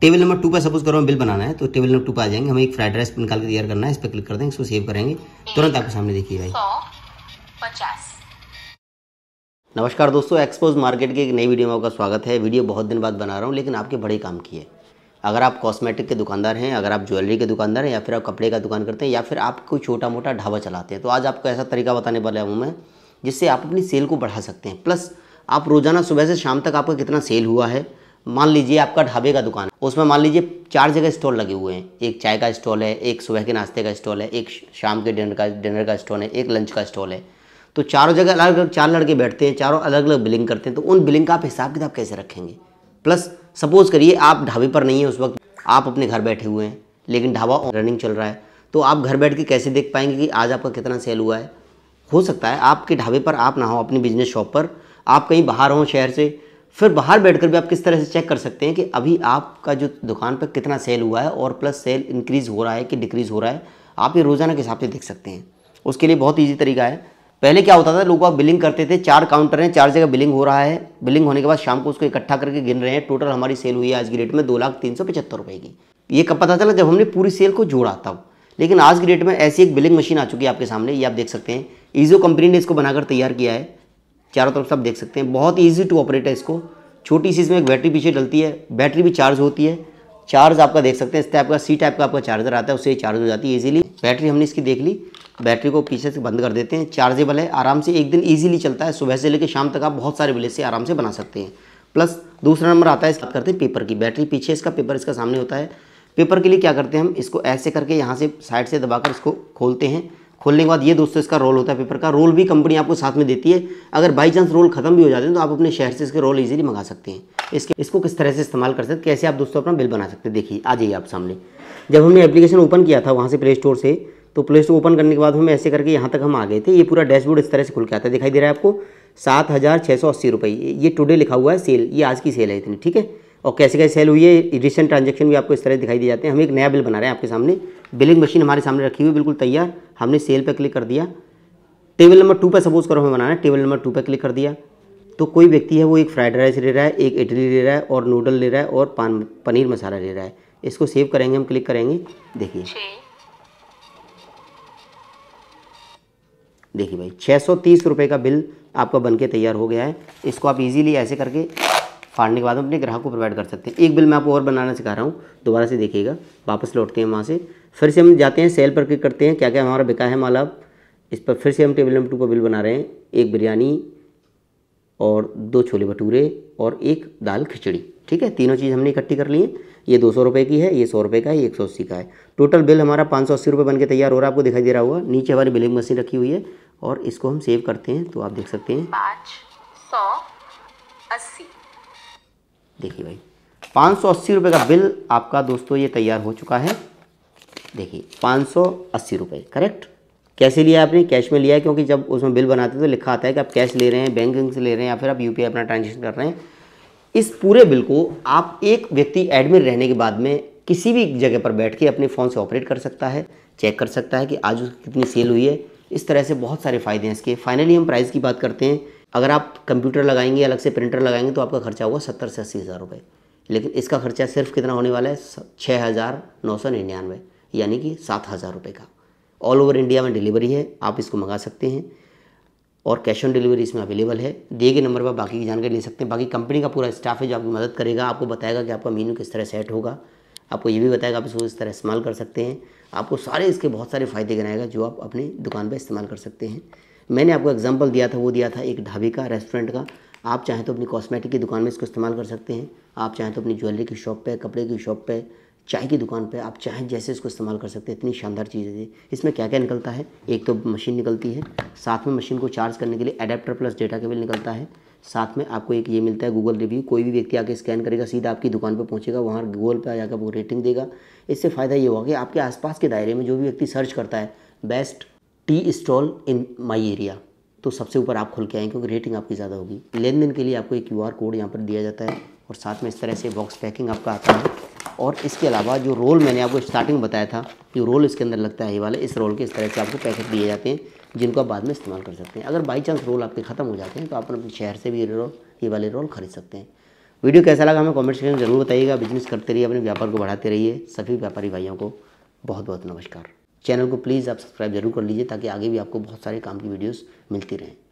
table number two पर suppose करो bill बनाना है तो टेबल नंबर टू पर आ जाएंगे हमें एक फ्राइड राइस निकाल के तैयार करना है इस पर क्लिक कर देंगे इसको सेव करेंगे तुरंत आपके सामने देखिए भाई पचास नमस्कार दोस्तों एक्सपोज मार्केट की एक नई वीडियो में आपका स्वागत है वीडियो बहुत दिन बाद बना रहा हूँ लेकिन आपके बड़े काम की है अगर आप कॉस्मेटिक के दुकानदार हैं अगर आप ज्वेलरी के दुकानदार हैं या फिर आप कपड़े का दुकान करते हैं या फिर आप कोई छोटा मोटा ढाबा चलाते हैं तो आज आपको ऐसा तरीका बताने वाला हूँ मैं जिससे आप अपनी सेल को बढ़ा सकते हैं प्लस आप रोज़ाना सुबह से शाम तक आपका कितना सेल हुआ है मान लीजिए आपका ढाबे का दुकान है उसमें मान लीजिए चार जगह स्टॉल लगे हुए हैं एक चाय का स्टॉल है एक सुबह के नाश्ते का स्टॉल है एक शाम के डिनर का डिनर का स्टॉल है एक लंच का स्टॉल है तो चारों जगह अलग अलग चार लड़के बैठते हैं चारों अलग अलग बिलिंग करते हैं तो उन बिलिंग का आप हिसाब किताब कैसे रखेंगे प्लस सपोज़ करिए आप ढाबे पर नहीं है उस वक्त आप अपने घर बैठे हुए हैं लेकिन ढाबा रनिंग चल रहा है तो आप घर बैठ के कैसे देख पाएंगे कि आज आपका कितना सेल हुआ है हो सकता है आपके ढाबे पर आप ना हो अपनी बिजनेस शॉप पर आप कहीं बाहर हों शहर से फिर बाहर बैठकर भी आप किस तरह से चेक कर सकते हैं कि अभी आपका जो दुकान पर कितना सेल हुआ है और प्लस सेल इंक्रीज़ हो रहा है कि डिक्रीज़ हो रहा है आप ये रोज़ाना के हिसाब से देख सकते हैं उसके लिए बहुत ईजी तरीका है पहले क्या होता था लोग आप बिलिंग करते थे चार काउंटर हैं चार जगह बिलिंग हो रहा है बिलिंग होने के बाद शाम को उसको इकट्ठा करके गिन रहे हैं टोटल हमारी सेल हुई है आज की डेट में दो लाख तीन सौ पचहत्तर रुपये की ये कब पता चला जब हमने पूरी सेल को जोड़ा तब लेकिन आज की डेट में ऐसी एक बिलिंग मशीन आ चुकी है आपके सामने ये आप देख सकते हैं ईजो कंपनी ने इसको बनाकर तैयार किया है चारों तरफ से आप देख सकते हैं बहुत ईजी टू ऑपरेट है इसको छोटी सी इसमें एक बैटरी पीछे डलती है बैटरी भी चार्ज होती है चार्ज आपका देख सकते हैं इस टाइप का सी टाइप का आपका चार्जर आता है उससे चार्ज हो जाती है ईजिली बैटरी हमने इसकी देख ली बैटरी को पीछे से बंद कर देते हैं चार्जेबल है आराम से एक दिन ईजिली चलता है सुबह से लेकर शाम तक आप बहुत सारे विलेज से आराम से बना सकते हैं प्लस दूसरा नंबर आता है बात करते हैं पेपर की बैटरी पीछे इसका पेपर इसका सामने होता है पेपर के लिए क्या करते हैं हम इसको ऐसे करके यहाँ से साइड से दबाकर इसको खोलते हैं खोलने के बाद ये दोस्तों इसका रोल होता है पेपर का रोल भी कंपनी आपको साथ में देती है अगर बाई चांस रोल खत्म भी हो जाते हैं तो आप अपने शहर से इसके रोल इजीली मंगा सकते हैं इसके इसको किस तरह से इस्तेमाल कर सकते कैसे आप दोस्तों अपना बिल बना सकते हैं देखिए आ जाइए आप सामने जब हमने एप्लीकेशन ओपन किया था वहाँ से प्ले स्टोर से तो प्ले स्टोर ओपन करने के बाद हम ऐसे करके यहाँ तक हम आ गए थे ये पूरा डैशबोर्ड इस तरह से खुल के आता है दिखाई दे रहा है आपको सात हज़ार छः सौ अस्सी रुपये ये टुडे लिखा हुआ है सेल ये आज की सेल है इतनी ठीक है और कैसे कैसे सेल हुई है रिसेंट ट्रांजेक्शन भी आपको इस तरह दिखाई दिए जाते हैं हम एक नया बिल बना रहे हैं आपके सामने बिलिंग मशीन हमारे सामने रखी हुई बिल्कुल तैयार हमने सेल पर क्लिक कर दिया टेबल नंबर टू पर सपोज करो हमें बनाना है टेबल नंबर टू पर क्लिक कर दिया तो कोई व्यक्ति है वो एक फ्राइड राइस ले रहा है एक इडली ले रहा है और नूडल ले रहा है और पान पनीर मसाला ले रहा है इसको सेव करेंगे हम क्लिक करेंगे देखिए देखिए भाई छः सौ तीस रुपये का बिल आपका बनके तैयार हो गया है इसको आप इजीली ऐसे करके फाड़ने के बाद हम अपने ग्राहक को प्रोवाइड कर सकते हैं एक बिल मैं आपको और बनाना सिखा रहा हूँ दोबारा से देखिएगा वापस लौटते हैं वहाँ से फिर से हम जाते हैं सेल पर क्लिक करते हैं क्या क्या हमारा बिका है माल अब इस पर फिर से हम टेबल नंबर टू का बिल बना रहे हैं एक बिरयानी और दो छोले भटूरे और एक दाल खिचड़ी ठीक है तीनों चीज़ हमने इकट्ठी कर ली है ये दो सौ रुपये की है ये सौ रुपये का है ये एक सौ अस्सी का है टोटल बिल हमारा पाँच सौ अस्सी रुपये बन के तैयार हो रहा है आपको दिखाई दे रहा होगा नीचे हमारी बिलिंग मशीन रखी हुई है और इसको हम सेव करते हैं तो आप देख सकते हैं पाँच सौ अस्सी देखिए भाई पाँच सौ अस्सी रुपये का बिल आपका दोस्तों ये तैयार हो चुका है देखिए पाँच सौ अस्सी रुपये करेक्ट कैसे लिया आपने कैश में लिया है क्योंकि जब उसमें बिल बनाते हैं तो लिखा आता है कि आप कैश ले रहे हैं बैंकिंग से ले रहे हैं या फिर आप यूपीआई अपना ट्रांजेक्शन कर रहे हैं इस पूरे बिल को आप एक व्यक्ति एडमिट रहने के बाद में किसी भी जगह पर बैठ के अपने फ़ोन से ऑपरेट कर सकता है चेक कर सकता है कि आज उसकी कितनी सेल हुई है इस तरह से बहुत सारे फ़ायदे हैं इसके फाइनली हम प्राइस की बात करते हैं अगर आप कंप्यूटर लगाएंगे अलग से प्रिंटर लगाएंगे तो आपका खर्चा होगा सत्तर से अस्सी हज़ार रुपये लेकिन इसका खर्चा सिर्फ कितना होने वाला है छः हज़ार नौ सौ निन्यानवे यानी कि सात हज़ार रुपये का ऑल ओवर इंडिया में डिलीवरी है आप इसको मंगा सकते हैं और कैश ऑन डिलीवरी इसमें अवेलेबल है दिए गए नंबर पर बाकी की जानकारी ले सकते हैं बाकी कंपनी का पूरा स्टाफ है जो आपकी मदद करेगा आपको बताएगा कि आपका मीनू किस तरह सेट होगा आपको ये भी बताएगा आप इसको इस तरह इस्तेमाल कर सकते हैं आपको सारे इसके बहुत सारे फ़ायदे गिनाएगा जो आप अपनी दुकान पर इस्तेमाल कर सकते हैं मैंने आपको एग्जाम्पल दिया था वो दिया था एक ढाबे का रेस्टोरेंट का आप चाहें तो अपनी कॉस्मेटिक की दुकान में इसको इस्तेमाल कर सकते हैं आप चाहें तो अपनी ज्वेलरी की शॉप पे कपड़े की शॉप पे चाय की दुकान पे आप चाहें जैसे इसको इस्तेमाल कर सकते हैं इतनी शानदार चीज़ है इसमें क्या क्या निकलता है एक तो मशीन निकलती है साथ में मशीन को चार्ज करने के लिए अडेप्टर प्लस डेटा केबल निकलता है साथ में आपको एक ये मिलता है गूगल रिव्यू कोई भी व्यक्ति आके स्कैन करेगा सीधा आपकी दुकान पर पहुंचेगा वहाँ गूगल पर आकर वो रेटिंग देगा इससे फ़ायदा ये होगा कि आपके आसपास के दायरे में जो भी व्यक्ति सर्च करता है best tea stall in my area तो सबसे ऊपर आप खुल के आएँ क्योंकि रेटिंग आपकी ज़्यादा होगी लेन देन के लिए आपको एक क्यू कोड यहाँ पर दिया जाता है और साथ में इस तरह से बॉक्स पैकिंग आपका आता है और इसके अलावा जो रोल मैंने आपको स्टार्टिंग बताया था कि रोल इसके अंदर लगता है ये वाले इस रोल के इस तरह से आपको पैकेट दिए जाते हैं जिनको आप बाद में इस्तेमाल कर सकते हैं अगर बाई चांस रोल आपके ख़त्म हो जाते हैं तो आप अपने शहर से भी रोल ये वाले रोल खरीद सकते हैं वीडियो कैसा लगा हमें कॉमेंट सेक्शन में जरूर बताइएगा बिजनेस करते रहिए अपने व्यापार को बढ़ाते रहिए सभी व्यापारी भाइयों को बहुत बहुत नमस्कार चैनल को प्लीज़ आप सब्सक्राइब जरूर कर लीजिए ताकि आगे भी आपको बहुत सारे काम की वीडियोज़ मिलती रहें